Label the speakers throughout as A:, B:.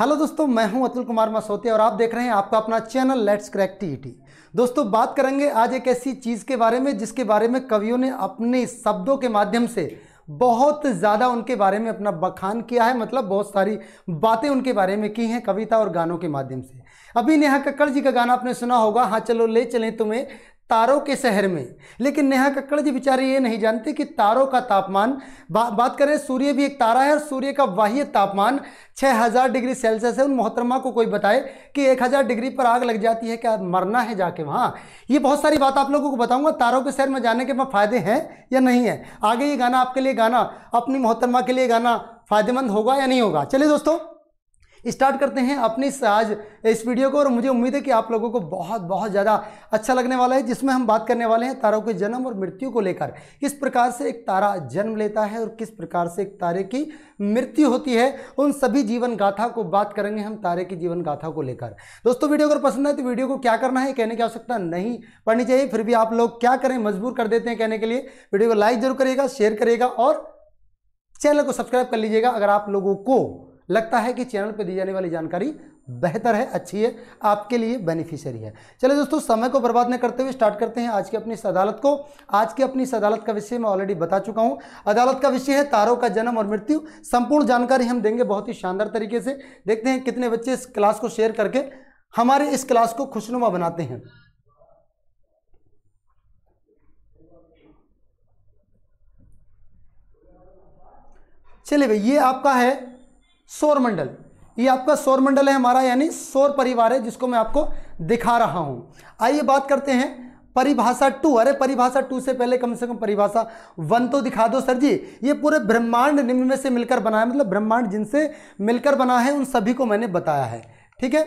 A: hello दोस्तों मैं हूं अतुल कुमार मसौती और आप देख रहे हैं आपका अपना चैनल लेट्स क्रैक टीईटी दोस्तों बात करेंगे आज एक ऐसी चीज़ के बारे में जिसके बारे में कवियों ने अपने शब्दों के माध्यम से बहुत ज़्यादा उनके बारे में अपना बखान किया है मतलब बहुत सारी बातें उनके बारे में की हैं कविता और गानों के माध्यम से अभी नेहा कक्कड़ जी का गाना आपने सुना होगा हाँ चलो ले चलें तुम्हें तारों के शहर में लेकिन नेहा कक्कड़ जी बेचारे ये नहीं जानते कि तारों का तापमान बा, बात करें सूर्य भी एक तारा है और सूर्य का वाह्य तापमान 6000 डिग्री सेल्सियस है उन मोहतरमा को कोई बताए कि 1000 डिग्री पर आग लग जाती है क्या मरना है जाके वहाँ ये बहुत सारी बात आप लोगों को बताऊँगा तारों के शहर में जाने के वहाँ फ़ायदे हैं या नहीं है आगे ये गाना आपके लिए गाना अपनी मोहतरमा के लिए गाना फ़ायदेमंद होगा या नहीं होगा चलिए दोस्तों स्टार्ट करते हैं अपनी आज इस वीडियो को और मुझे उम्मीद है कि आप लोगों को बहुत बहुत ज़्यादा अच्छा लगने वाला है जिसमें हम बात करने वाले हैं तारों के जन्म और मृत्यु को लेकर किस प्रकार से एक तारा जन्म लेता है और किस प्रकार से एक तारे की मृत्यु होती है उन सभी जीवन गाथा को बात करेंगे हम तारे की जीवन गाथा को लेकर दोस्तों वीडियो अगर पसंद आए तो वीडियो को क्या करना है कहने की आवश्यकता नहीं पड़नी चाहिए फिर भी आप लोग क्या करें मजबूर कर देते हैं कहने के लिए वीडियो को लाइक जरूर करिएगा शेयर करिएगा और चैनल को सब्सक्राइब कर लीजिएगा अगर आप लोगों को लगता है कि चैनल पर दी जाने वाली जानकारी बेहतर है अच्छी है आपके लिए बेनिफिशियरी है चले दोस्तों समय को बर्बाद न करते हुए स्टार्ट करते हैं आज की अपनी इस अदालत को आज की अपनी इस अदालत का विषय मैं ऑलरेडी बता चुका हूं अदालत का विषय है तारों का जन्म और मृत्यु संपूर्ण जानकारी हम देंगे बहुत ही शानदार तरीके से देखते हैं कितने बच्चे इस क्लास को शेयर करके हमारे इस क्लास को खुशनुमा बनाते हैं चलिए भाई ये आपका है सौरमंडल ये आपका सौरमंडल है हमारा यानी सौर परिवार है जिसको मैं आपको दिखा रहा हूं आइए बात करते हैं परिभाषा टू अरे परिभाषा टू से पहले कम से कम परिभाषा वन तो दिखा दो सर जी ये पूरे ब्रह्मांड निम्न में से मिलकर बना है मतलब ब्रह्मांड जिनसे मिलकर बना है उन सभी को मैंने बताया है ठीक है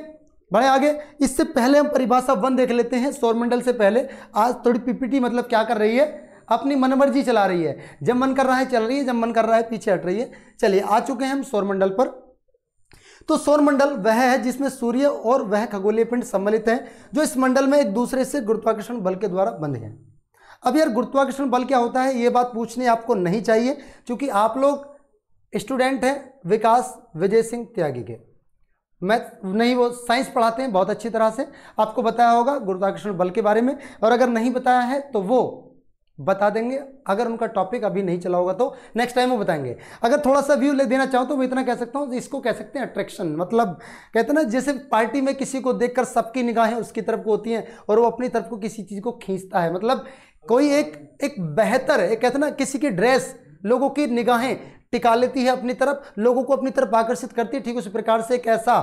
A: बढ़े आगे इससे पहले हम परिभाषा वन देख लेते हैं सौरमंडल से पहले आज थोड़ी पीपीटी मतलब क्या कर रही है अपनी मनमर्जी चला रही है जब मन कर रहा है चल रही है जब मन कर रहा है पीछे हट रही है चलिए आ चुके हैं हम सौरमंडल पर तो सौरमंडल वह है जिसमें सूर्य और वह खगोलीय पिंड सम्मिलित हैं जो इस मंडल में एक दूसरे से गुरुत्वाकर्षण बल के द्वारा बंधे हैं अब यार गुरुत्वाकर्षण बल क्या होता है ये बात पूछने आपको नहीं चाहिए क्योंकि आप लोग स्टूडेंट हैं विकास विजय सिंह त्यागी के मैथ नहीं वो साइंस पढ़ाते हैं बहुत अच्छी तरह से आपको बताया होगा गुरुत्वाकर्षण बल के बारे में और अगर नहीं बताया है तो वो बता देंगे अगर उनका टॉपिक अभी नहीं चला होगा तो नेक्स्ट टाइम वो बताएंगे अगर थोड़ा सा व्यू ले देना चाहूँ तो मैं इतना कह सकता हूँ इसको कह सकते हैं अट्रैक्शन मतलब कहते हैं ना जैसे पार्टी में किसी को देखकर सबकी निगाहें उसकी तरफ को होती हैं और वो अपनी तरफ को किसी चीज़ को खींचता है मतलब कोई एक एक बेहतर एक कहते ना किसी की ड्रेस लोगों की निगाहें टिका लेती है अपनी तरफ लोगों को अपनी तरफ आकर्षित करती है ठीक उसी प्रकार से एक ऐसा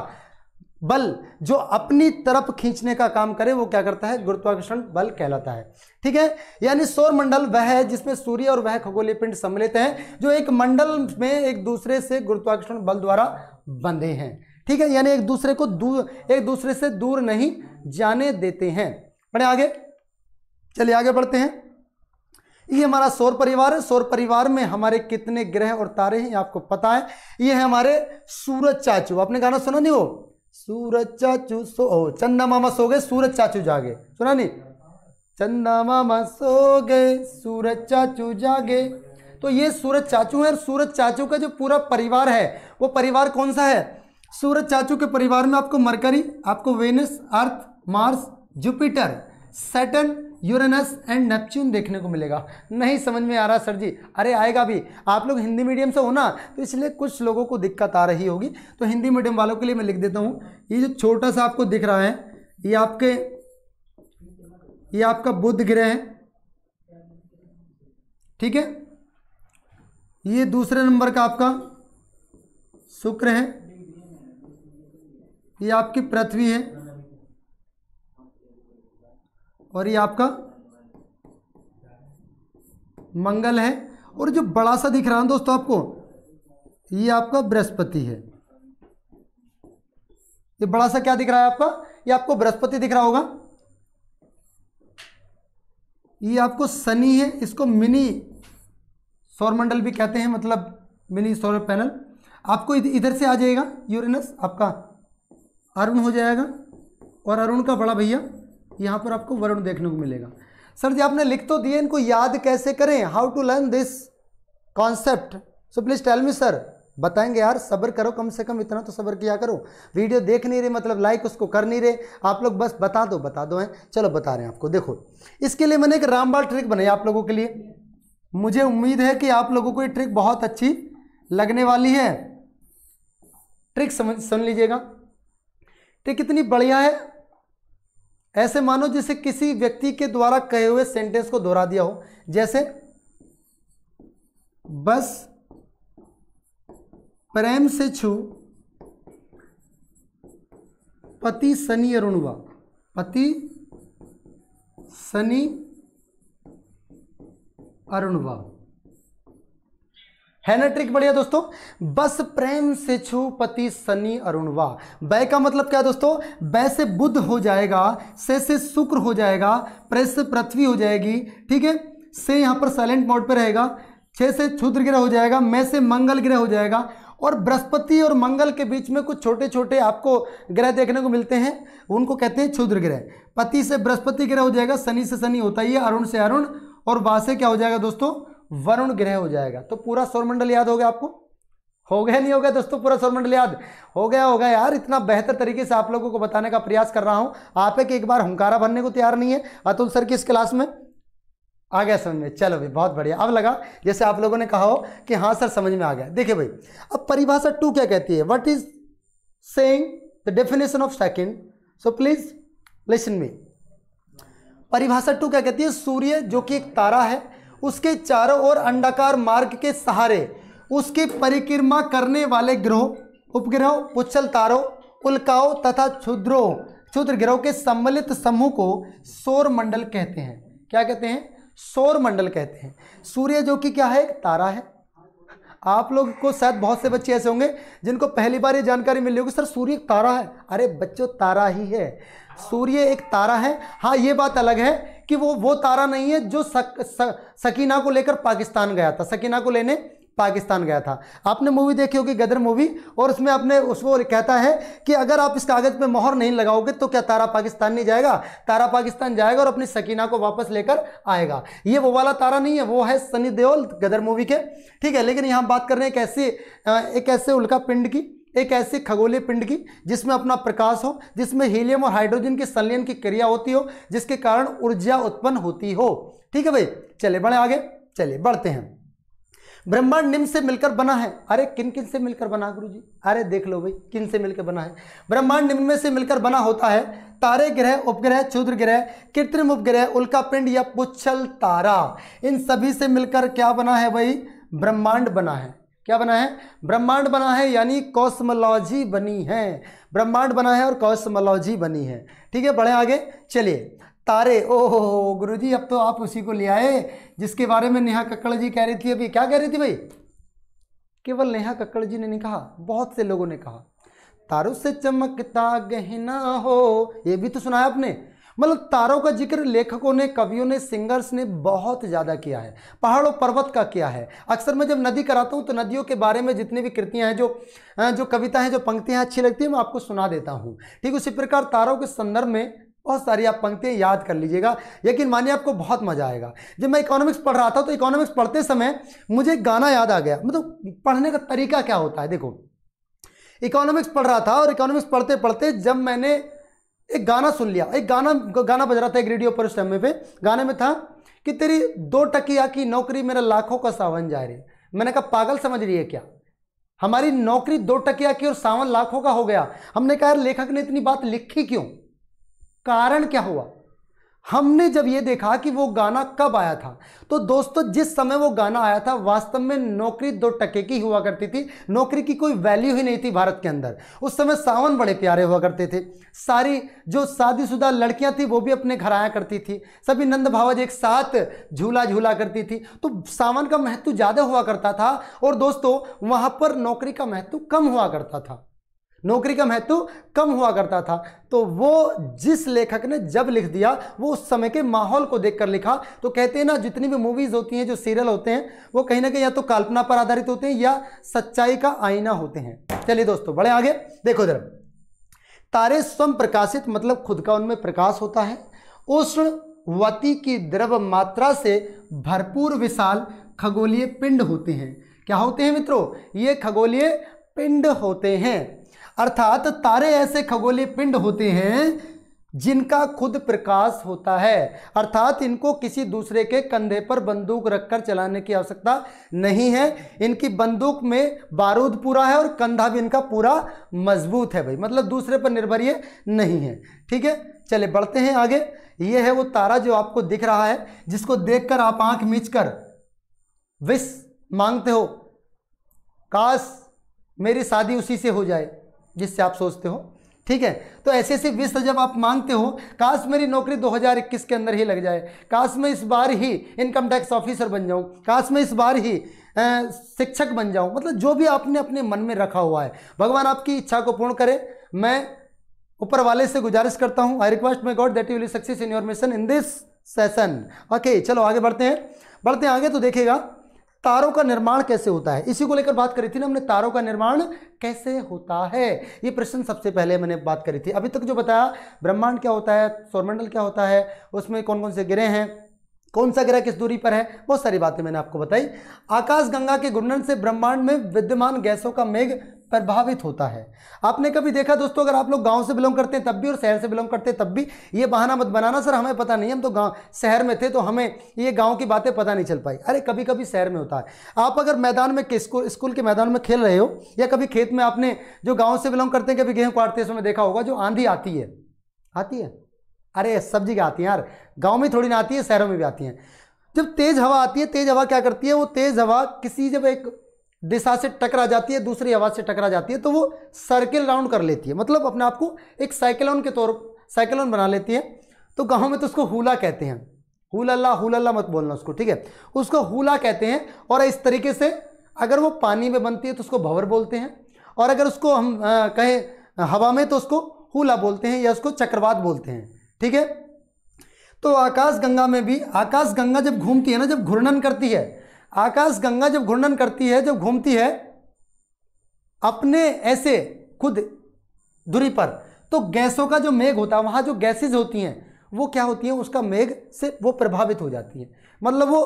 A: बल जो अपनी तरफ खींचने का काम करे वो क्या करता है गुरुत्वाकर्षण बल कहलाता है ठीक है यानी सौर मंडल वह है जिसमें सूर्य और वह खगोलीय पिंड सम्मिलित हैं जो एक मंडल में एक दूसरे से गुरुत्वाकर्षण बल द्वारा बंधे हैं ठीक है यानी एक दूसरे को दूर एक दूसरे से दूर नहीं जाने देते हैं बड़े आगे चलिए आगे बढ़ते हैं ये हमारा सौर परिवार है सौर परिवार में हमारे कितने ग्रह और तारे हैं आपको पता है ये है हमारे सूरज चाचू आपने गाना सुना नहीं वो सूरज चाचू सो ओ चन्ना मामा सो गए सूरज चाचू जागे सुना नहीं चन्ना मामा सो गए सूरज चाचू जागे तो ये सूरज चाचू है और सूरज चाचू का जो पूरा परिवार है वो परिवार कौन सा है सूरज चाचू के परिवार में आपको मरकरी आपको Venus Earth Mars Jupiter Saturn Uranus and Neptune देखने को मिलेगा नहीं समझ में आ रहा सर जी अरे आएगा भी आप लोग हिंदी मीडियम से हो ना तो इसलिए कुछ लोगों को दिक्कत आ रही होगी तो हिंदी मीडियम वालों के लिए मैं लिख देता हूँ ये जो छोटा सा आपको दिख रहा है ये आपके ये आपका बुद्ध ग्रह है ठीक है ये दूसरे नंबर का आपका शुक्र है ये आपकी पृथ्वी है और ये आपका मंगल है और जो बड़ा सा दिख रहा है दोस्तों आपको ये आपका बृहस्पति है ये बड़ा सा क्या दिख रहा है आपका ये आपको बृहस्पति दिख रहा होगा ये आपको शनि है इसको मिनी सौरमंडल भी कहते हैं मतलब मिनी सौर पैनल आपको इधर से आ जाएगा यूरेनस आपका अरुण हो जाएगा और अरुण का बड़ा भैया यहाँ पर आपको वर्ण देखने को मिलेगा सर जी आपने लिख तो दिए इनको याद कैसे करें how to learn this concept so please tell me sir बताएंगे यार सब्र करो कम से कम इतना तो सब्र किया करो वीडियो देख नहीं रहे मतलब लाइक उसको कर नहीं रहे आप लोग बस बता दो बता दो हैं चलो बता रहे हैं आपको देखो इसके लिए मैंने एक रामबाल ट्रिक बनाई आप लोगों के लिए मुझे उम्मीद है कि आप लोगों को ये ट्रिक बहुत अच्छी लगने वाली है ट्रिक समझ सुन लीजिएगा ट्रिक कितनी बढ़िया है ऐसे मानो जैसे किसी व्यक्ति के द्वारा कहे हुए सेंटेंस को दोहरा दिया हो जैसे बस प्रेम से छू पति अरुण अरुणवा पति अरुण अरुणवा है ना ट्रिक बढ़िया दोस्तों बस प्रेम से छू पति शनि अरुण वाह बै का मतलब क्या दोस्तों बै से बुद्ध हो जाएगा से से शुक्र हो जाएगा प्रेस से पृथ्वी हो जाएगी ठीक है से यहाँ पर साइलेंट मोड पे रहेगा छे से क्षुद्र ग्रह हो जाएगा मैं से मंगल ग्रह हो जाएगा और बृहस्पति और मंगल के बीच में कुछ छोटे छोटे आपको ग्रह देखने को मिलते हैं उनको कहते हैं क्षुद्र ग्रह पति से बृहस्पति ग्रह हो जाएगा शनि से शनि होता ही है अरुण से अरुण और वाह से क्या हो जाएगा दोस्तों वरुण ग्रह हो जाएगा तो पूरा सौरमंडल याद हो गया आपको हो गया नहीं हो गया दोस्तों पूरा सौरमंडल याद हो गया होगा यार इतना बेहतर तरीके से आप लोगों को बताने का प्रयास कर रहा हूं आप एक, बार हंकारा भरने को तैयार नहीं है अतुल सर की इस क्लास में आ गया समझ में चलो भाई बहुत बढ़िया अब लगा जैसे आप लोगों ने कहा हो कि हाँ सर समझ में आ गया देखिए भाई अब परिभाषा टू क्या कहती है what is saying the definition of second so please listen me परिभाषा टू क्या कहती है सूर्य जो कि एक तारा है उसके चारों ओर अंडाकार मार्ग के सहारे उसकी परिक्रमा करने वाले ग्रहों उपग्रहों उच्चल तारों उल्काओं तथा क्षुद्रों क्षुद्र ग्रहों के सम्मिलित समूह को सौर मंडल कहते हैं क्या कहते हैं सौर मंडल कहते हैं सूर्य जो कि क्या है एक तारा है आप लोग को शायद बहुत से बच्चे ऐसे होंगे जिनको पहली बार ये जानकारी मिली होगी सर सूर्य एक तारा है अरे बच्चों तारा ही है सूर्य एक तारा है हाँ ये बात अलग है कि वो वो तारा नहीं है जो सक, स, सकीना को लेकर पाकिस्तान गया था सकीना को लेने पाकिस्तान गया था आपने मूवी देखी होगी गदर मूवी और उसमें आपने उसको कहता है कि अगर आप इस कागज़ पे मोहर नहीं लगाओगे तो क्या तारा पाकिस्तान नहीं जाएगा तारा पाकिस्तान जाएगा और अपनी सकीना को वापस लेकर आएगा ये वो वाला तारा नहीं है वो है सनी देओल गदर मूवी के ठीक है लेकिन यहाँ बात कर रहे हैं एक ऐसी एक ऐसे उल्का पिंड की एक ऐसे खगोलीय पिंड की जिसमें अपना प्रकाश हो जिसमें हीलियम और हाइड्रोजन की संलयन की क्रिया होती हो जिसके कारण ऊर्जा उत्पन्न होती हो ठीक है भाई चले बढ़े आगे चले बढ़ते हैं ब्रह्मांड निम्न से मिलकर बना है अरे किन किन से मिलकर बना गुरु जी अरे देख लो भाई किन से मिलकर बना है ब्रह्मांड निम्न में से मिलकर बना होता है तारे ग्रह उपग्रह क्षुद्र ग्रह कृत्रिम उपग्रह उल्का पिंड या पुच्छल तारा इन सभी से मिलकर क्या बना है भाई ब्रह्मांड बना है क्या बना है ब्रह्मांड बना है यानी कॉस्मोलॉजी बनी है ब्रह्मांड बना है और कॉस्मोलॉजी बनी है ठीक है बढ़े आगे चलिए तारे ओहो गुरु जी अब तो आप उसी को ले आए जिसके बारे में नेहा कक्कड़ जी कह रही थी अभी क्या कह रही थी भाई केवल नेहा कक्कड़ जी ने नहीं कहा बहुत से लोगों ने कहा तारों से चमकता गहना हो ये भी तो सुना है आपने मतलब तारों का जिक्र लेखकों ने कवियों ने सिंगर्स ने बहुत ज़्यादा किया है पहाड़ और पर्वत का किया है अक्सर मैं जब नदी कराता हूँ तो नदियों के बारे में जितनी भी कृतियाँ हैं जो जो कविता हैं जो पंक्तियाँ अच्छी लगती हैं मैं आपको सुना देता हूँ ठीक उसी प्रकार तारों के संदर्भ में बहुत सारी आप पंक्तियाँ याद कर लीजिएगा लेकिन मानिए आपको बहुत मजा आएगा जब मैं इकोनॉमिक्स पढ़ रहा था तो इकोनॉमिक्स पढ़ते समय मुझे गाना याद आ गया मतलब पढ़ने का तरीका क्या होता है देखो इकोनॉमिक्स पढ़ रहा था और इकोनॉमिक्स पढ़ते पढ़ते जब मैंने एक गाना सुन लिया एक गाना गाना बज रहा था एक रेडियो पर उस टाइम पे गाने में था कि तेरी दो टकिया की नौकरी मेरा लाखों का सावन जा रही मैंने कहा पागल समझ रही है क्या हमारी नौकरी दो टकिया की और सावन लाखों का हो गया हमने कहा लेखक ने इतनी बात लिखी क्यों कारण क्या हुआ हमने जब ये देखा कि वो गाना कब आया था तो दोस्तों जिस समय वो गाना आया था वास्तव में नौकरी दो टके की हुआ करती थी नौकरी की कोई वैल्यू ही नहीं थी भारत के अंदर उस समय सावन बड़े प्यारे हुआ करते थे सारी जो शादीशुदा लड़कियां थी वो भी अपने घर आया करती थी सभी नंद भावज एक साथ झूला झूला करती थी तो सावन का महत्व ज़्यादा हुआ करता था और दोस्तों वहाँ पर नौकरी का महत्व कम हुआ करता था नौकरी का महत्व कम हुआ करता था तो वो जिस लेखक ने जब लिख दिया वो उस समय के माहौल को देखकर लिखा तो कहते हैं ना जितनी भी मूवीज़ होती हैं जो सीरियल होते हैं वो कहीं ना कहीं या तो कल्पना पर आधारित होते हैं या सच्चाई का आईना होते हैं चलिए दोस्तों बड़े आगे देखो इधर तारे स्वयं प्रकाशित मतलब खुद का उनमें प्रकाश होता है उष्णवती की द्रव मात्रा से भरपूर विशाल खगोलीय पिंड होते हैं क्या होते हैं मित्रों ये खगोलीय पिंड होते हैं अर्थात तारे ऐसे खगोलीय पिंड होते हैं जिनका खुद प्रकाश होता है अर्थात इनको किसी दूसरे के कंधे पर बंदूक रखकर चलाने की आवश्यकता नहीं है इनकी बंदूक में बारूद पूरा है और कंधा भी इनका पूरा मजबूत है भाई मतलब दूसरे पर निर्भर ये नहीं है ठीक है चले बढ़ते हैं आगे ये है वो तारा जो आपको दिख रहा है जिसको देख आप आंख मीच कर विश मांगते हो काश मेरी शादी उसी से हो जाए जिससे आप सोचते हो ठीक है तो ऐसे ऐसे विश्व जब आप मांगते हो काश मेरी नौकरी 2021 के अंदर ही लग जाए काश मैं इस बार ही इनकम टैक्स ऑफिसर बन जाऊं काश मैं इस बार ही शिक्षक बन जाऊं मतलब जो भी आपने अपने मन में रखा हुआ है भगवान आपकी इच्छा को पूर्ण करे मैं ऊपर वाले से गुजारिश करता हूं I request my god that you will success in your mission in this session okay चलो आगे बढ़ते हैं बढ़ते हैं आगे तो देखेगा तारों का निर्माण कैसे होता है इसी को लेकर बात करी थी ना हमने तारों का निर्माण कैसे होता है ये प्रश्न सबसे पहले मैंने बात करी थी अभी तक जो बताया ब्रह्मांड क्या होता है सौरमंडल क्या होता है उसमें कौन कौन से ग्रह हैं कौन सा ग्रह किस दूरी पर है बहुत सारी बातें मैंने आपको बताई आकाश गंगा के घूर्णन से ब्रह्मांड में विद्यमान गैसों का मेघ प्रभावित होता है आपने कभी देखा दोस्तों अगर आप लोग गांव से बिलोंग करते हैं तब भी और शहर से बिलोंग करते हैं तब भी ये बहाना मत बनाना सर हमें पता नहीं हम तो गांव शहर में थे तो हमें ये गांव की बातें पता नहीं चल पाई अरे कभी कभी शहर में होता है आप अगर मैदान में स्कूल के मैदान में खेल रहे हो या कभी खेत में आपने जो गाँव से बिलोंग करते हैं कभी गेहूँ काटते हैं उसमें देखा होगा जो आंधी आती है आती है अरे सब जगह आती है यार गाँव में थोड़ी ना आती है शहरों में भी आती है जब तेज़ हवा आती है तेज़ हवा क्या करती है वो तेज़ हवा किसी जब एक दिशा से टकरा जाती है दूसरी हवा से टकरा जाती है तो वो सर्किल राउंड कर लेती है मतलब अपने आप को एक साइकिलोन के तौर साइकिलोन बना लेती है तो गाँव में तो उसको हुला कहते हैं हुलल्ला हुलल्ला मत बोलना उसको ठीक है उसको हुला कहते हैं और इस तरीके से अगर वो पानी में बनती है तो उसको भंवर बोलते हैं और अगर उसको हम आ, कहें हवा में तो उसको हुला बोलते हैं या उसको चक्रवात बोलते हैं ठीक है तो आकाश गंगा में भी आकाश गंगा जब घूमती है ना जब घूर्णन करती है आकाश गंगा जब घूर्णन करती है जब घूमती है अपने ऐसे खुद दूरी पर तो गैसों का जो मेघ होता है वहाँ जो गैसेज होती हैं वो क्या होती हैं उसका मेघ से वो प्रभावित हो जाती है मतलब वो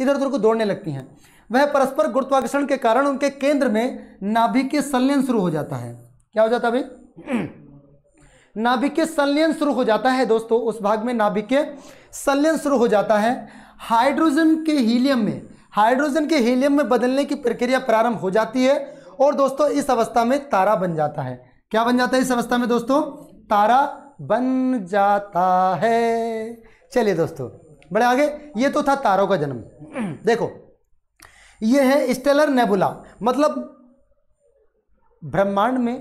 A: इधर उधर को दौड़ने लगती हैं वह परस्पर गुरुत्वाकर्षण के कारण उनके केंद्र में नाभिकीय संलयन शुरू हो जाता है क्या हो जाता है भाई नाभिकीय संलयन शुरू हो जाता है दोस्तों उस भाग में नाभिकीय संलयन शुरू हो जाता है हाइड्रोजन के हीलियम में हाइड्रोजन के हीलियम में बदलने की प्रक्रिया प्रारंभ हो जाती है और दोस्तों इस अवस्था में तारा बन जाता है क्या बन जाता है इस अवस्था में दोस्तों तारा बन जाता है चलिए दोस्तों बड़े आगे ये तो था तारों का जन्म देखो ये है स्टेलर नेबुला मतलब ब्रह्मांड में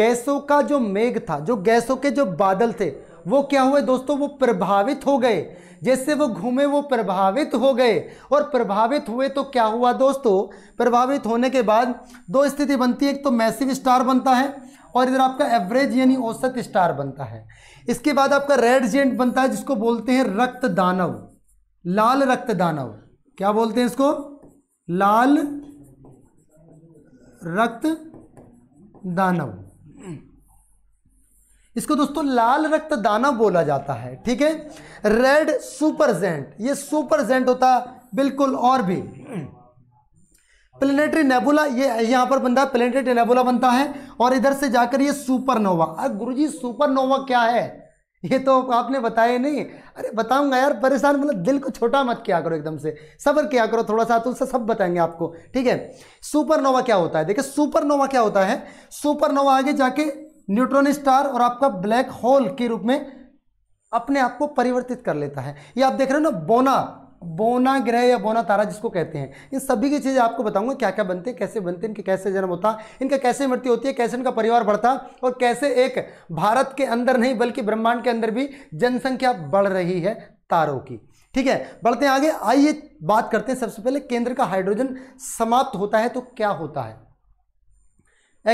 A: गैसों का जो मेघ था जो गैसों के जो बादल थे वो क्या हुए दोस्तों वो प्रभावित हो गए जैसे वो घूमे वो प्रभावित हो गए और प्रभावित हुए तो क्या हुआ दोस्तों प्रभावित होने के बाद दो स्थिति बनती है एक तो मैसिव स्टार बनता है और इधर आपका एवरेज यानी औसत स्टार बनता है इसके बाद आपका रेड जेंट बनता है जिसको बोलते हैं रक्त दानव लाल रक्त दानव क्या बोलते हैं इसको लाल रक्त दानव इसको दोस्तों लाल रक्त दाना बोला जाता है ठीक है रेड सुपरजेंट ये सुपरजेंट होता बिल्कुल और भी प्लेनेटरी नेबुला ये यहाँ पर बनता है प्लेनेटरी नेबुला बनता है और इधर से जाकर ये सुपरनोवा गुरु जी सुपरनोवा क्या है ये तो आपने बताया नहीं अरे बताऊंगा यार परेशान मतलब दिल को छोटा मत किया करो एकदम से सबर किया करो थोड़ा सा तो सब बताएंगे आपको ठीक है सुपरनोवा क्या होता है देखिए सुपरनोवा क्या होता है सुपरनोवा आगे जाके न्यूट्रॉन स्टार और आपका ब्लैक होल के रूप में अपने आप को परिवर्तित कर लेता है ये आप देख रहे हो ना बोना बोना ग्रह या बोना तारा जिसको कहते हैं इन सभी की चीज़ें आपको बताऊंगा क्या क्या बनते हैं कैसे बनते हैं इनके कैसे जन्म होता इनका कैसे मृत्यु होती है कैसे इनका परिवार बढ़ता और कैसे एक भारत के अंदर नहीं बल्कि ब्रह्मांड के अंदर भी जनसंख्या बढ़ रही है तारों की ठीक है बढ़ते हैं आगे आइए बात करते हैं सबसे पहले केंद्र का हाइड्रोजन समाप्त होता है तो क्या होता है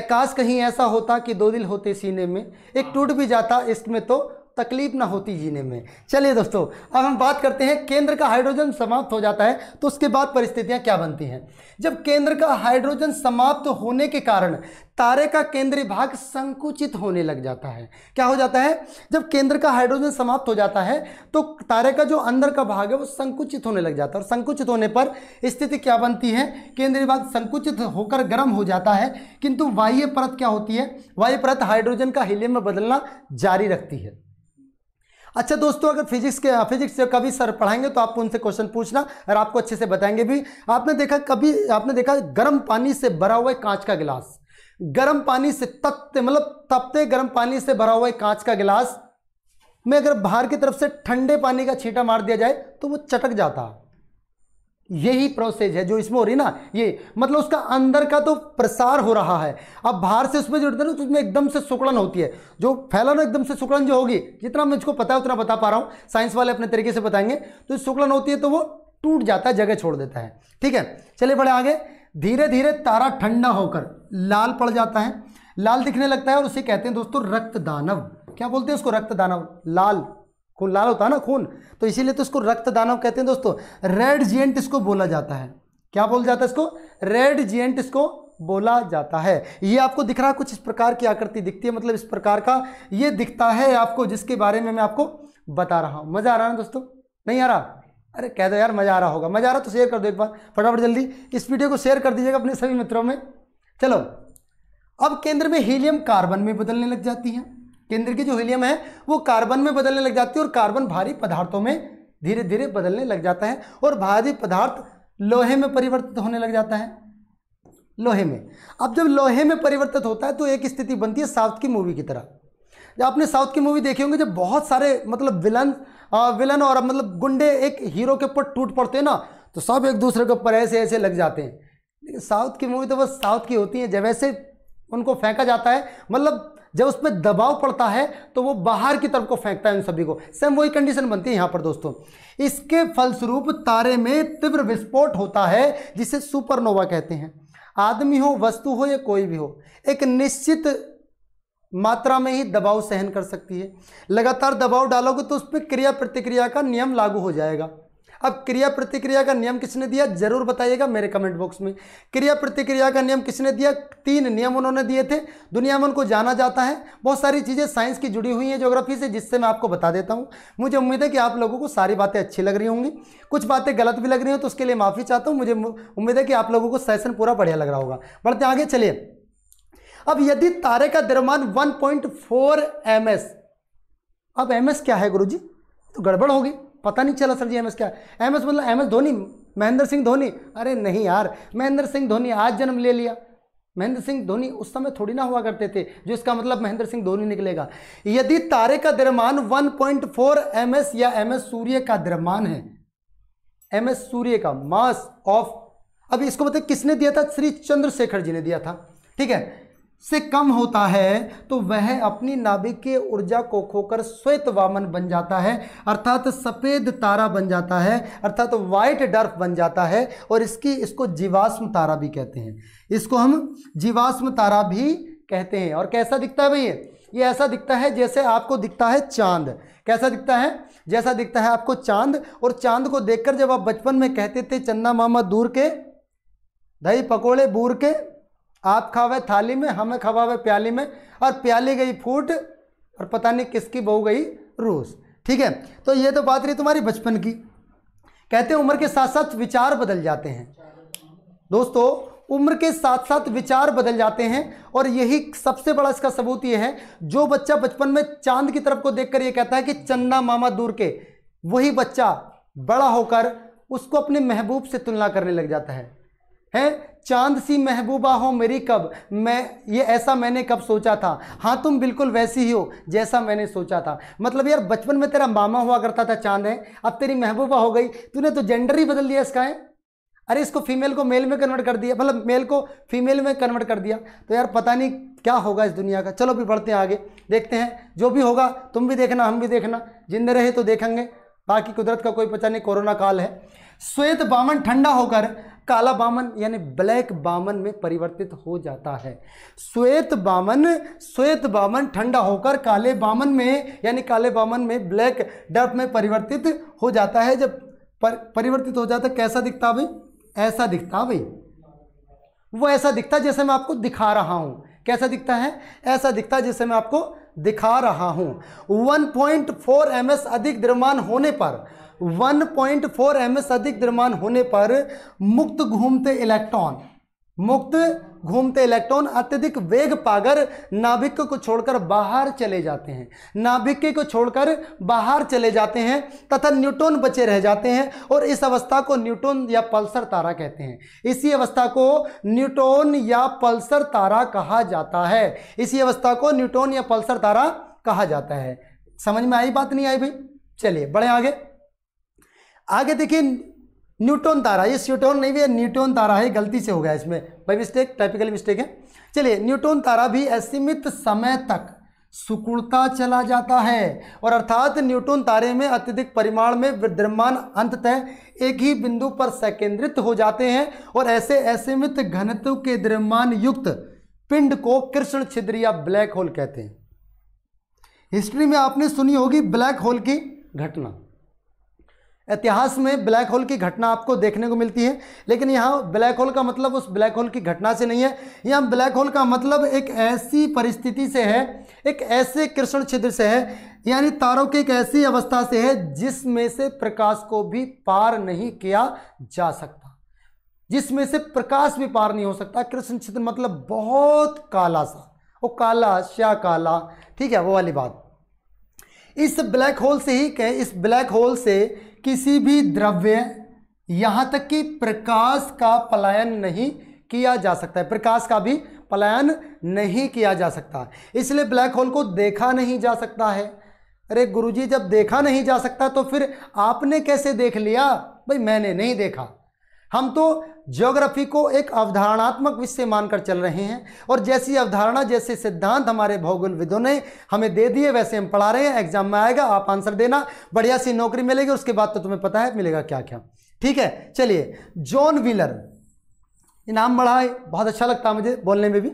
A: काश कहीं ऐसा होता कि दो दिल होते सीने में एक टूट भी जाता इसमें तो तकलीफ ना होती जीने में चलिए दोस्तों अब हम बात करते हैं केंद्र का हाइड्रोजन समाप्त हो जाता है तो उसके बाद परिस्थितियां क्या बनती हैं जब केंद्र का हाइड्रोजन समाप्त होने के कारण तारे का केंद्रीय भाग संकुचित होने लग जाता है क्या हो जाता है जब केंद्र का हाइड्रोजन समाप्त हो जाता है तो तारे का जो अंदर का भाग है वो संकुचित होने लग जाता है और संकुचित होने पर स्थिति क्या बनती है केंद्रीय भाग संकुचित होकर गर्म हो जाता है किंतु वायु परत क्या होती है वायु परत हाइड्रोजन का हीलियम में बदलना जारी रखती है अच्छा दोस्तों अगर फिजिक्स के फिजिक्स से कभी सर पढ़ाएंगे तो आपको उनसे क्वेश्चन पूछना और आपको अच्छे से बताएंगे भी आपने देखा कभी आपने देखा गर्म पानी से भरा हुआ कांच का गिलास गर्म पानी से तत्ते मतलब तपते गर्म पानी से भरा हुआ कांच का गिलास में अगर बाहर की तरफ से ठंडे पानी का छीटा मार दिया जाए तो वो चटक जाता यही प्रोसेस है जो इसमें हो रही ना ये मतलब उसका अंदर का तो प्रसार हो रहा है अब बाहर से उसमें जुड़ते ना तो उसमें एकदम से सुकड़न होती है जो फैलन एकदम से सुकड़न जो होगी जितना मुझको पता है उतना बता पा रहा हूँ साइंस वाले अपने तरीके से बताएंगे तो सुकड़न होती है तो वो टूट जाता है जगह छोड़ देता है ठीक है चले बड़े आगे धीरे धीरे तारा ठंडा होकर लाल पड़ जाता है लाल दिखने लगता है और उसे कहते हैं दोस्तों रक्त दानव क्या बोलते हैं उसको रक्त दानव लाल खून लाल होता है ना खून तो इसीलिए तो इसको रक्त दानव कहते हैं दोस्तों रेड जियंट इसको बोला जाता है क्या बोला जाता है इसको रेड जियंट इसको बोला जाता है ये आपको दिख रहा है कुछ इस प्रकार की आकृति दिखती है मतलब इस प्रकार का ये दिखता है आपको जिसके बारे में मैं आपको बता रहा हूँ मज़ा आ रहा है ना दोस्तों नहीं आ रहा अरे कह दो यार मज़ा आ रहा होगा मज़ा आ रहा तो शेयर कर दो एक बार फटाफट जल्दी इस वीडियो को शेयर कर दीजिएगा अपने सभी मित्रों में चलो अब केंद्र में हीलियम कार्बन में बदलने लग जाती है केंद्र की जो हीलियम है वो कार्बन में बदलने लग जाती है और कार्बन भारी पदार्थों में धीरे धीरे बदलने लग जाता है और भारी पदार्थ लोहे में परिवर्तित होने लग जाता है लोहे में अब जब लोहे में परिवर्तित होता है तो एक स्थिति बनती है साउथ की मूवी की तरह जब आपने साउथ की मूवी देखी होंगी जब बहुत सारे मतलब विलन विलन और मतलब गुंडे एक हीरो के ऊपर टूट पड़ते हैं ना तो सब एक दूसरे के ऊपर ऐसे ऐसे लग जाते हैं लेकिन साउथ की मूवी तो बस साउथ की होती है जब ऐसे उनको फेंका जाता है मतलब जब उस पर दबाव पड़ता है तो वो बाहर की तरफ को फेंकता है उन सभी को सेम वही कंडीशन बनती है यहाँ पर दोस्तों इसके फलस्वरूप तारे में तीव्र विस्फोट होता है जिसे सुपरनोवा कहते हैं आदमी हो वस्तु हो या कोई भी हो एक निश्चित मात्रा में ही दबाव सहन कर सकती है लगातार दबाव डालोगे तो उस पर क्रिया प्रतिक्रिया का नियम लागू हो जाएगा अब क्रिया प्रतिक्रिया का नियम किसने दिया जरूर बताइएगा मेरे कमेंट बॉक्स में क्रिया प्रतिक्रिया का नियम किसने दिया तीन नियम उन्होंने दिए थे दुनिया में उनको जाना जाता है बहुत सारी चीज़ें साइंस की जुड़ी हुई हैं ज्योग्राफी से जिससे मैं आपको बता देता हूँ मुझे उम्मीद है कि आप लोगों को सारी बातें अच्छी लग रही होंगी कुछ बातें गलत भी लग रही हो तो उसके लिए माफ़ी चाहता हूँ मुझे उम्मीद है कि आप लोगों को सेशन पूरा बढ़िया लग रहा होगा बढ़ते आगे चलिए अब यदि तारे का द्रव्यमान 1.4 एमएस अब एमएस क्या है गुरुजी तो गड़बड़ होगी पता नहीं चला सर जी एम क्या एम एस मतलब एम धोनी महेंद्र सिंह धोनी अरे नहीं यार महेंद्र सिंह धोनी आज जन्म ले लिया महेंद्र सिंह धोनी उस समय थोड़ी ना हुआ करते थे जो इसका मतलब महेंद्र सिंह धोनी निकलेगा यदि तारे का द्रव्यमान 1.4 पॉइंट या एम सूर्य का द्रव्यमान है एम सूर्य का मास ऑफ अब इसको बताए किसने दिया था श्री चंद्रशेखर जी ने दिया था ठीक है से कम होता है तो वह अपनी नाभिक के ऊर्जा को खोकर श्वेत वामन बन जाता है अर्थात सफ़ेद तारा बन जाता है अर्थात वाइट डर्फ बन जाता है और इसकी इसको जीवाश्म तारा भी कहते हैं इसको हम जीवाश्म तारा भी कहते हैं और कैसा दिखता है भैया ये ऐसा दिखता है जैसे आपको दिखता है चांद कैसा दिखता है जैसा दिखता है आपको चांद और चांद को देखकर जब आप बचपन में कहते थे चन्ना मामा दूर के दही पकोड़े बूर के आप खावे थाली में हमें खवावे प्याली में और प्याली गई फूट और पता नहीं किसकी बहू गई रूस ठीक है तो ये तो बात रही तुम्हारी बचपन की कहते हैं उम्र के साथ साथ विचार बदल जाते हैं दोस्तों उम्र के साथ साथ विचार बदल जाते हैं और यही सबसे बड़ा इसका सबूत यह है जो बच्चा बचपन में चांद की तरफ को देखकर ये कहता है कि चंदा मामा दूर के वही बच्चा बड़ा होकर उसको अपने महबूब से तुलना करने लग जाता है हैं चांद सी महबूबा हो मेरी कब मैं ये ऐसा मैंने कब सोचा था हाँ तुम बिल्कुल वैसी ही हो जैसा मैंने सोचा था मतलब यार बचपन में तेरा मामा हुआ करता था चांद है अब तेरी महबूबा हो गई तूने तो जेंडर ही बदल दिया इसका है अरे इसको फीमेल को मेल में कन्वर्ट कर दिया मतलब मेल को फीमेल में कन्वर्ट कर दिया तो यार पता नहीं क्या होगा इस दुनिया का चलो भी बढ़ते हैं आगे देखते हैं जो भी होगा तुम भी देखना हम भी देखना जिंदे रहे तो देखेंगे बाकी कुदरत का कोई पता नहीं कोरोना काल है श्वेत बामन ठंडा होकर काला बामन यानी ब्लैक बामन में परिवर्तित हो जाता है श्वेत बामन श्वेत बामन ठंडा होकर काले बामन में यानी काले बामन में ब्लैक डर्फ में परिवर्तित हो जाता है जब पर, परिवर्तित हो जाता है कैसा दिखता भाई ऐसा दिखता भाई वो ऐसा दिखता जैसे मैं आपको दिखा रहा हूँ कैसा दिखता है ऐसा दिखता जैसे मैं आपको दिखा रहा हूँ 1.4 एम अधिक द्रव्यमान होने पर 1.4 पॉइंट अधिक द्रव्यमान होने पर मुक्त घूमते इलेक्ट्रॉन मुक्त घूमते इलेक्ट्रॉन अत्यधिक वेग पाकर नाभिक को छोड़कर बाहर चले जाते हैं नाभिक को छोड़कर बाहर चले जाते हैं तथा न्यूट्रॉन बचे रह जाते हैं और इस अवस्था को न्यूट्रॉन या पल्सर तारा कहते हैं इसी अवस्था को न्यूट्रॉन या पल्सर तारा कहा जाता है इसी अवस्था को न्यूट्रॉन या पल्सर तारा कहा जाता है समझ में आई बात नहीं आई भाई चलिए बड़े आगे आगे देखिए न्यूटोन तारा ये स्यूटोन नहीं भी न्यूटोन तारा है गलती से हो गया इसमें बाई मिस्टेक टाइपिकल मिस्टेक है चलिए न्यूटोन तारा भी असीमित समय तक सुकुड़ता चला जाता है और अर्थात न्यूटन तारे में अत्यधिक परिमाण में विद्यमान अंततः एक ही बिंदु पर सकेंद्रित हो जाते हैं और ऐसे असीमित घनत्व के द्रव्यमान युक्त पिंड को कृष्ण छिद्र या ब्लैक होल कहते हैं हिस्ट्री में आपने सुनी होगी ब्लैक होल की घटना इतिहास में ब्लैक होल की घटना आपको देखने को मिलती है लेकिन यहाँ ब्लैक होल का मतलब उस ब्लैक होल की घटना से नहीं है यहाँ ब्लैक होल का मतलब एक ऐसी परिस्थिति से है एक ऐसे कृष्ण छिद्र से है यानी तारों की एक ऐसी अवस्था से है जिसमें से प्रकाश को भी पार नहीं किया जा सकता जिसमें से प्रकाश भी पार नहीं हो सकता कृष्ण छिद्र मतलब बहुत काला सा वो काला श्या काला ठीक है वो वाली बात इस ब्लैक होल से ही कहें इस ब्लैक होल से किसी भी द्रव्य यहाँ तक कि प्रकाश का पलायन नहीं किया जा सकता है प्रकाश का भी पलायन नहीं किया जा सकता इसलिए ब्लैक होल को देखा नहीं जा सकता है अरे गुरुजी जब देखा नहीं जा सकता तो फिर आपने कैसे देख लिया भाई मैंने नहीं देखा हम तो ज्योग्राफी को एक अवधारणात्मक विषय मानकर चल रहे हैं और जैसी अवधारणा जैसे सिद्धांत हमारे भौगोलविदों ने हमें दे दिए वैसे हम पढ़ा रहे हैं एग्जाम में आएगा आप आंसर देना बढ़िया सी नौकरी मिलेगी उसके बाद तो तुम्हें पता है मिलेगा क्या क्या ठीक है चलिए जॉन व्हीलर इनाम बढ़ा है बहुत अच्छा लगता है मुझे बोलने में भी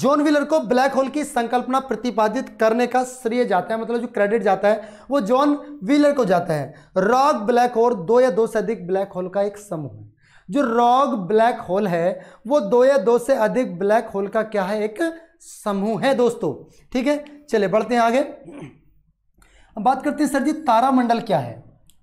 A: जॉन व्हीलर को ब्लैक होल की संकल्पना प्रतिपादित करने का श्रेय जाता है मतलब जो क्रेडिट जाता है वो जॉन व्हीलर को जाता है रॉक ब्लैक होल दो या दो से अधिक ब्लैक होल का एक समूह है जो रॉग ब्लैक होल है वो दो या दो से अधिक ब्लैक होल का क्या है एक समूह है दोस्तों ठीक है चले बढ़ते हैं आगे अब बात करते हैं सर जी तारामंडल क्या है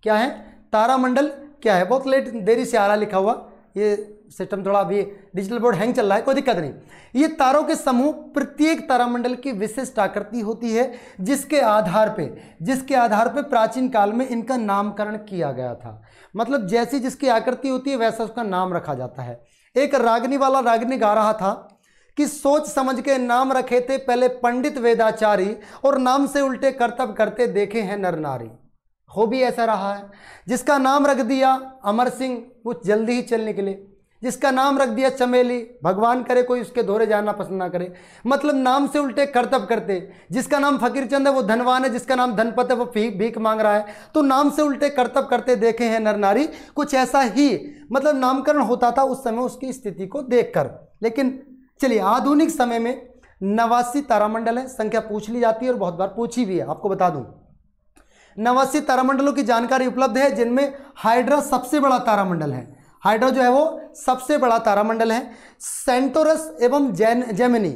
A: क्या है तारामंडल क्या है बहुत लेट देरी से आ रहा लिखा हुआ ये सिस्टम थोड़ा अभी डिजिटल बोर्ड हैंग चल रहा है कोई दिक्कत नहीं ये तारों के समूह प्रत्येक तारामंडल की विशिष्ट आकृति होती है जिसके आधार पे जिसके आधार पे प्राचीन काल में इनका नामकरण किया गया था मतलब जैसी जिसकी आकृति होती है वैसा उसका नाम रखा जाता है एक रागनी वाला रागनी गा रहा था कि सोच समझ के नाम रखे थे पहले पंडित वेदाचारी और नाम से उल्टे करतब करते देखे हैं नर नारी हो भी ऐसा रहा है जिसका नाम रख दिया अमर सिंह वो जल्दी ही चलने के लिए जिसका नाम रख दिया चमेली भगवान करे कोई उसके धोरे जाना पसंद ना करे मतलब नाम से उल्टे करतब करते जिसका नाम फकीर चंद है वो धनवान है जिसका नाम धनपत है वो भीख मांग रहा है तो नाम से उल्टे करतब करते देखे हैं नर नारी कुछ ऐसा ही मतलब नामकरण होता था उस समय उसकी स्थिति को कर लेकिन चलिए आधुनिक समय में नवासी तारामंडल है संख्या पूछ ली जाती है और बहुत बार पूछी भी है आपको बता दूं नवासी तारामंडलों की जानकारी उपलब्ध है जिनमें हाइड्रा सबसे बड़ा तारामंडल है हाइड्रा जो है वो सबसे बड़ा तारामंडल है सेंटोरस एवं जैन जेमिनी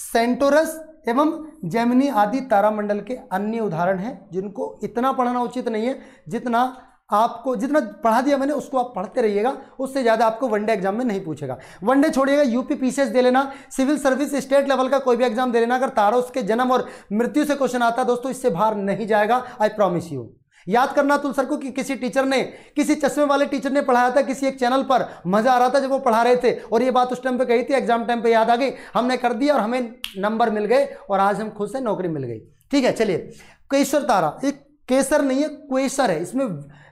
A: सेंटोरस एवं जेमिनी आदि तारामंडल के अन्य उदाहरण हैं जिनको इतना पढ़ना उचित नहीं है जितना आपको जितना पढ़ा दिया मैंने उसको आप पढ़ते रहिएगा उससे ज़्यादा आपको वनडे एग्जाम में नहीं पूछेगा वनडे छोड़िएगा यूपी पीसीएस दे लेना सिविल सर्विस स्टेट लेवल का कोई भी एग्जाम दे लेना अगर तारों के जन्म और मृत्यु से क्वेश्चन आता है दोस्तों इससे बाहर नहीं जाएगा आई प्रॉमिस यू याद करना तुल सर को कि किसी टीचर ने किसी चश्मे वाले टीचर ने पढ़ाया था किसी एक चैनल पर मज़ा आ रहा था जब वो पढ़ा रहे थे और ये बात उस टाइम पर कही थी एग्जाम टाइम पर याद आ गई हमने कर दिया और हमें नंबर मिल गए और आज हम खुद से नौकरी मिल गई ठीक है चलिए केसर तारा एक केसर नहीं है क्वेसर है इसमें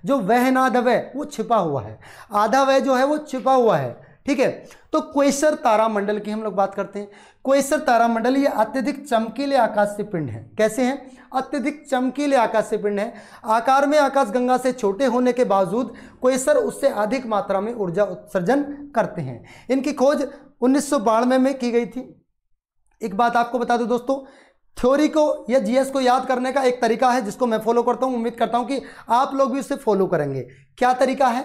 A: जो वह नाधव दवे वो छिपा हुआ है आधा वह जो है वो छिपा हुआ है ठीक है तो क्वेशर तारामंडल की हम लोग बात करते हैं क्वेसर तारामंडल ये अत्यधिक चमकीले आकाश से पिंड है कैसे हैं अत्यधिक चमकीले आकाश से पिंड है आकार में आकाश गंगा से छोटे होने के बावजूद क्वेश्चर उससे अधिक मात्रा में ऊर्जा उत्सर्जन करते हैं इनकी खोज उन्नीस में, में की गई थी एक बात आपको बता दूं दोस्तों थ्योरी को या जीएस को याद करने का एक तरीका है जिसको मैं फॉलो करता हूं उम्मीद करता हूं कि आप लोग भी उसे फॉलो करेंगे क्या तरीका है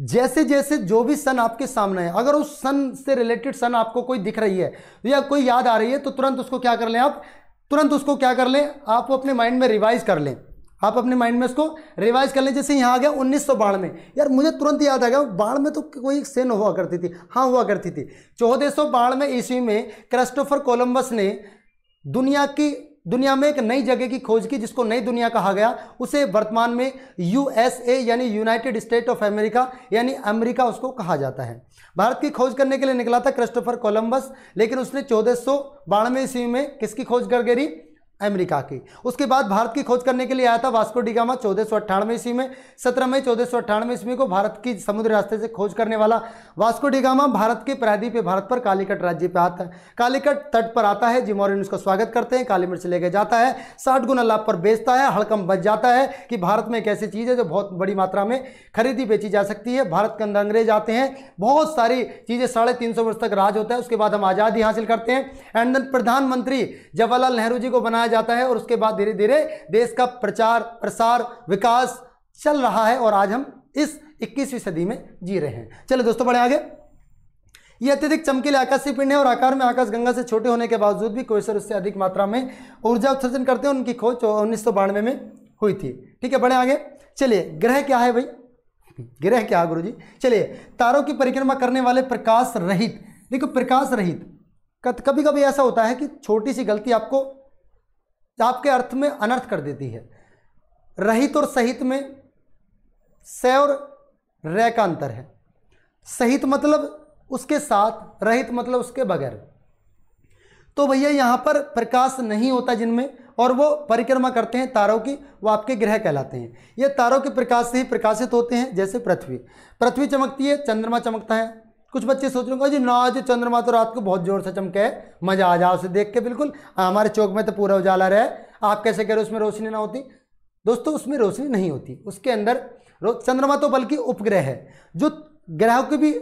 A: जैसे जैसे जो भी सन आपके सामने है अगर उस सन से रिलेटेड सन आपको कोई दिख रही है या कोई याद आ रही है तो तुरंत उसको क्या कर लें आप तुरंत उसको क्या कर लें आप अपने माइंड में रिवाइज कर लें आप अपने माइंड में उसको रिवाइज कर लें जैसे यहाँ आ गया उन्नीस सौ बाढ़ में यार मुझे तुरंत याद आ गया बाढ़ में तो कोई सेन हुआ करती थी हाँ हुआ करती थी चौदह सौ बाढ़ में ईस्वी में क्रिस्टोफर कोलम्बस ने दुनिया की दुनिया में एक नई जगह की खोज की जिसको नई दुनिया कहा गया उसे वर्तमान में यूएसए यानी यूनाइटेड स्टेट ऑफ अमेरिका यानी अमेरिका उसको कहा जाता है भारत की खोज करने के लिए निकला था क्रिस्टोफर कोलंबस लेकिन उसने चौदह सौ बानवे ईस्वी में किसकी खोज कर गई अमेरिका की उसके बाद भारत की खोज करने के लिए आया था वास्को डिगामा चौदह सौ अट्ठानवे ईस्वी में सत्रह मई चौदह सौ अट्ठानवे ईस्वी को भारत की समुद्र रास्ते से खोज करने वाला वास्को डिगामा भारत के पे भारत पर कालीकट राज्य पे आता है कालीकट तट पर आता है जिमोरिन उसका स्वागत करते हैं काली मिर्च लेके जाता है साठ गुना लाभ पर बेचता है हड़कम बच जाता है कि भारत में एक ऐसी चीज़ है जो बहुत बड़ी मात्रा में खरीदी बेची जा सकती है भारत के अंदर अंग्रेज आते हैं बहुत सारी चीज़ें साढ़े तीन सौ वर्ष तक राज होता है उसके बाद हम आज़ादी हासिल करते हैं एंड देन प्रधानमंत्री जवाहरलाल नेहरू जी को बनाया बनाया जाता है और उसके बाद धीरे धीरे देश का प्रचार प्रसार विकास चल रहा है और आज हम इस 21वीं सदी में जी रहे हैं चलो दोस्तों बढ़े आगे यह अत्यधिक चमकीले आकाशीय पिंड है और आकार में आकाश गंगा से छोटे होने के बावजूद भी कोयसर उससे अधिक मात्रा में ऊर्जा उत्सर्जन करते हैं उनकी खोज तो उन्नीस सौ बानवे में हुई थी ठीक है बड़े आगे चलिए ग्रह क्या है भाई ग्रह क्या है गुरु जी चलिए तारों की परिक्रमा करने वाले प्रकाश रहित देखो प्रकाश रहित कभी कभी ऐसा होता है कि छोटी सी गलती आपको आपके अर्थ में अनर्थ कर देती है रहित और सहित में से और र का अंतर है सहित मतलब उसके साथ रहित मतलब उसके बगैर तो भैया यहाँ पर प्रकाश नहीं होता जिनमें और वो परिक्रमा करते हैं तारों की वो आपके ग्रह कहलाते हैं ये तारों के प्रकाश से ही प्रकाशित होते हैं जैसे पृथ्वी पृथ्वी चमकती है चंद्रमा चमकता है कुछ बच्चे सोच रहे जी ना जो चंद्रमा तो रात को बहुत जोर से चमके मजा आ जाए उसे देख के बिल्कुल हाँ, हमारे चौक में तो पूरा उजाला रहे आप कैसे कह रहे हो उसमें रोशनी ना होती दोस्तों उसमें रोशनी नहीं होती उसके अंदर चंद्रमा तो बल्कि उपग्रह है जो ग्रहों की भी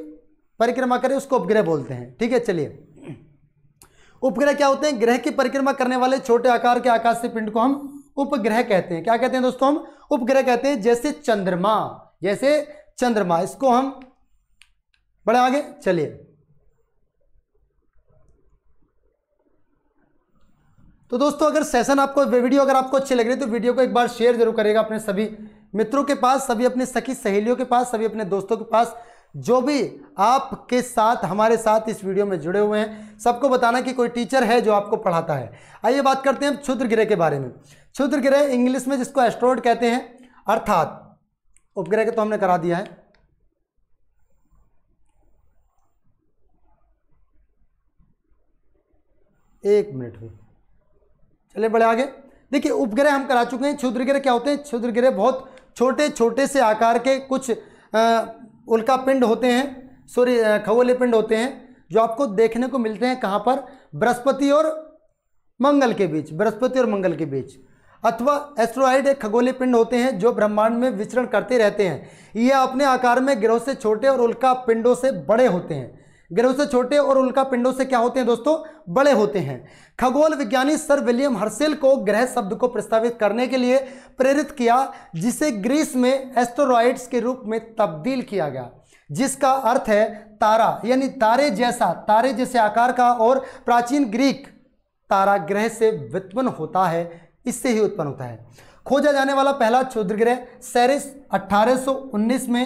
A: परिक्रमा करे उसको उपग्रह बोलते हैं ठीक है चलिए उपग्रह क्या होते हैं ग्रह की परिक्रमा करने वाले छोटे आकार के आकाश से पिंड को हम उपग्रह कहते हैं क्या कहते हैं दोस्तों हम उपग्रह कहते हैं जैसे चंद्रमा जैसे चंद्रमा इसको हम बड़े आगे चलिए तो दोस्तों अगर सेशन आपको वीडियो अगर आपको अच्छी लग रही है तो वीडियो को एक बार शेयर जरूर करेगा अपने सभी मित्रों के पास सभी अपने सखी सहेलियों के पास सभी अपने दोस्तों के पास जो भी आपके साथ हमारे साथ इस वीडियो में जुड़े हुए हैं सबको बताना कि कोई टीचर है जो आपको पढ़ाता है आइए बात करते हैं क्षुद्र ग्रह के बारे में क्षुद्र ग्रह इंग्लिश में जिसको एस्ट्रोड कहते हैं अर्थात उपग्रह के तो हमने करा दिया है एक मिनट में चले बड़े आगे देखिए उपग्रह हम करा चुके हैं क्षुद्र ग्रह क्या होते हैं क्षुद्र ग्रह बहुत छोटे छोटे से आकार के कुछ उल्का पिंड होते हैं सॉरी खगोले पिंड होते हैं जो आपको देखने को मिलते हैं कहाँ पर बृहस्पति और मंगल के बीच बृहस्पति और मंगल के बीच अथवा एस्ट्रोइड एक खगोले पिंड होते हैं जो ब्रह्मांड में विचरण करते रहते हैं ये अपने आकार में ग्रहों से छोटे और उल्का पिंडों से बड़े होते हैं ग्रहों से छोटे और उल्का पिंडों से क्या होते हैं दोस्तों बड़े होते हैं खगोल विज्ञानी सर विलियम हर्सेल को ग्रह शब्द को प्रस्तावित करने के लिए प्रेरित किया जिसे ग्रीस में एस्टोरॉइड्स के रूप में तब्दील किया गया जिसका अर्थ है तारा यानी तारे जैसा तारे जैसे आकार का और प्राचीन ग्रीक तारा ग्रह से वित्पन्न होता है इससे ही उत्पन्न होता है खोजा जाने वाला पहला क्षुद्र ग्रह सैरिस 1819 में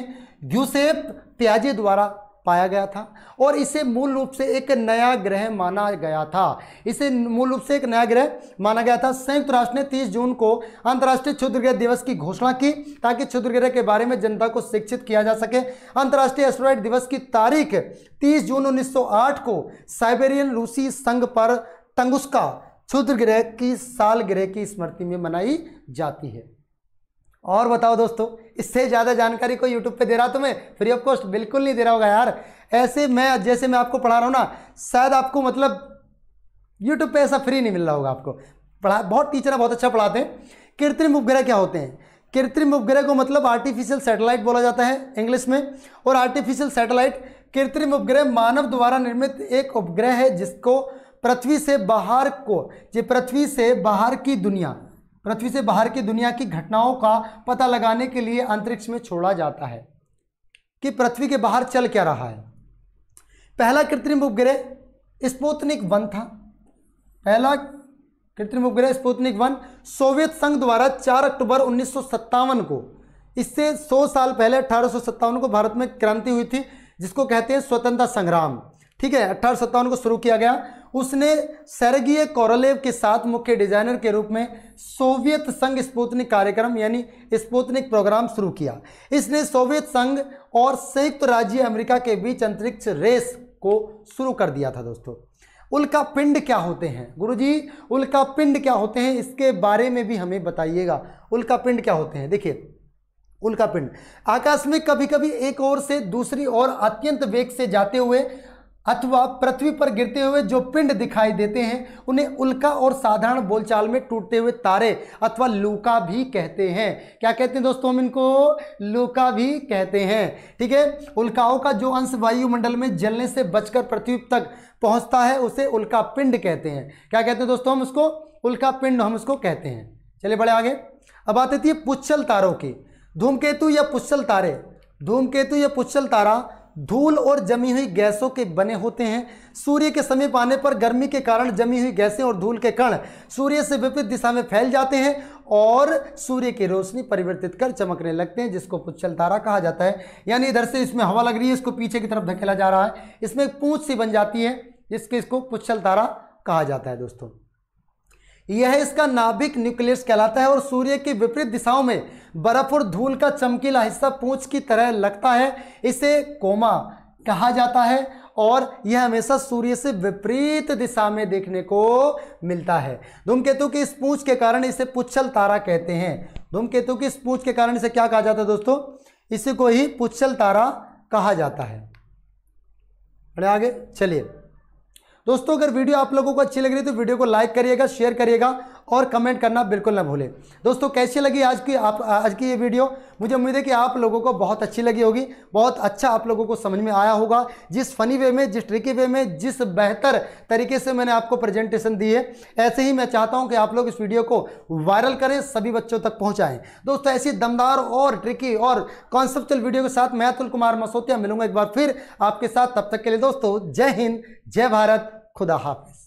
A: यूसेप प्याजे द्वारा पाया गया था और इसे मूल रूप से एक नया ग्रह माना गया था इसे मूल रूप से एक नया ग्रह माना गया था संयुक्त राष्ट्र ने 30 जून को अंतर्राष्ट्रीय क्षुद्र ग्रह दिवस की घोषणा की ताकि क्षुद्र ग्रह के बारे में जनता को शिक्षित किया जा सके अंतर्राष्ट्रीय एस्ट्रॉइड दिवस की तारीख 30 जून 1908 को साइबेरियन रूसी संघ पर तंगुस्का क्षुद्र ग्रह की साल ग्रह की स्मृति में मनाई जाती है और बताओ दोस्तों इससे ज़्यादा जानकारी कोई यूट्यूब पे दे रहा तुम्हें फ्री ऑफ कॉस्ट बिल्कुल नहीं दे रहा होगा यार ऐसे मैं जैसे मैं आपको पढ़ा रहा हूँ ना शायद आपको मतलब यूट्यूब पे ऐसा फ्री नहीं मिल रहा होगा आपको पढ़ा बहुत टीचर बहुत अच्छा पढ़ाते हैं कृत्रिम उपग्रह क्या होते हैं कृत्रिम उपग्रह को मतलब आर्टिफिशियल सैटेलाइट बोला जाता है इंग्लिश में और आर्टिफिशियल सैटेलाइट कृत्रिम उपग्रह मानव द्वारा निर्मित एक उपग्रह है जिसको पृथ्वी से बाहर को जो पृथ्वी से बाहर की दुनिया पृथ्वी से बाहर की दुनिया की घटनाओं का पता लगाने के लिए अंतरिक्ष में छोड़ा जाता है कि पृथ्वी के बाहर चल क्या रहा है पहला कृत्रिम उपग्रह स्पोतनिक वन था पहला कृत्रिम उपग्रह स्पोतनिक वन सोवियत संघ द्वारा 4 अक्टूबर उन्नीस को इससे 100 साल पहले अठारह को भारत में क्रांति हुई थी जिसको कहते हैं स्वतंत्रता संग्राम ठीक है अठारह को शुरू किया गया उसने सर्गीय कोरोलेव के साथ मुख्य डिजाइनर के रूप में सोवियत संघ स्पूतनिक कार्यक्रम यानी स्पूतनिक प्रोग्राम शुरू किया इसने सोवियत संघ और संयुक्त राज्य अमेरिका के बीच अंतरिक्ष रेस को शुरू कर दिया था दोस्तों उल्का पिंड क्या होते हैं गुरुजी उल्का पिंड क्या होते हैं इसके बारे में भी हमें बताइएगा उल्का पिंड क्या होते हैं देखिए उल्का पिंड आकाश में कभी कभी एक ओर से दूसरी ओर अत्यंत वेग से जाते हुए अथवा पृथ्वी पर गिरते हुए जो पिंड दिखाई देते हैं उन्हें उल्का और साधारण बोलचाल में टूटते हुए तारे अथवा लूका भी कहते हैं क्या कहते हैं दोस्तों हम इनको लूका भी कहते हैं ठीक है उल्काओं का जो अंश वायुमंडल में जलने से बचकर पृथ्वी तक पहुंचता है उसे उल्का पिंड कहते हैं क्या कहते हैं दोस्तों हम उसको उल्का पिंड हम उसको कहते हैं चलिए बड़े आगे अब आते थे पुच्छल तारों की धूमकेतु या पुच्छल तारे धूमकेतु या पुच्छल तारा धूल और जमी हुई गैसों के बने होते हैं सूर्य के समीप आने पर गर्मी के कारण जमी हुई गैसें और धूल के कण सूर्य से विपरीत दिशा में फैल जाते हैं और सूर्य की रोशनी परिवर्तित कर चमकने लगते हैं जिसको पुच्छल तारा कहा जाता है यानी इधर से इसमें हवा लग रही है इसको पीछे की तरफ धकेला जा रहा है इसमें एक पूछ सी बन जाती है जिसके इसको पुच्छल तारा कहा जाता है दोस्तों यह इसका नाभिक न्यूक्लियस कहलाता है और सूर्य की विपरीत दिशाओं में बर्फ और धूल का चमकीला हिस्सा पूंछ की तरह लगता है इसे कोमा कहा जाता है और यह हमेशा सूर्य से विपरीत दिशा में देखने को मिलता है धूमकेतु की इस पूंछ के कारण इसे पुच्छल तारा कहते हैं धूमकेतु की इस पूंछ के कारण इसे क्या कहा जाता है दोस्तों इसी को ही पुच्छल तारा कहा जाता है आगे चलिए दोस्तों अगर वीडियो आप लोगों को अच्छी लग रही है तो वीडियो को लाइक करिएगा शेयर करिएगा और कमेंट करना बिल्कुल ना भूलें दोस्तों कैसी लगी आज की आप आज की ये वीडियो मुझे उम्मीद है कि आप लोगों को बहुत अच्छी लगी होगी बहुत अच्छा आप लोगों को समझ में आया होगा जिस फनी वे में जिस ट्रिकी वे में जिस बेहतर तरीके से मैंने आपको प्रेजेंटेशन दी है ऐसे ही मैं चाहता हूँ कि आप लोग इस वीडियो को वायरल करें सभी बच्चों तक पहुँचाएँ दोस्तों ऐसी दमदार और ट्रिकी और कॉन्सेप्चुअल वीडियो के साथ मैं अतुल कुमार मसोतिया मिलूंगा एक बार फिर आपके साथ तब तक के लिए दोस्तों जय हिंद जय भारत खुदा हाफिज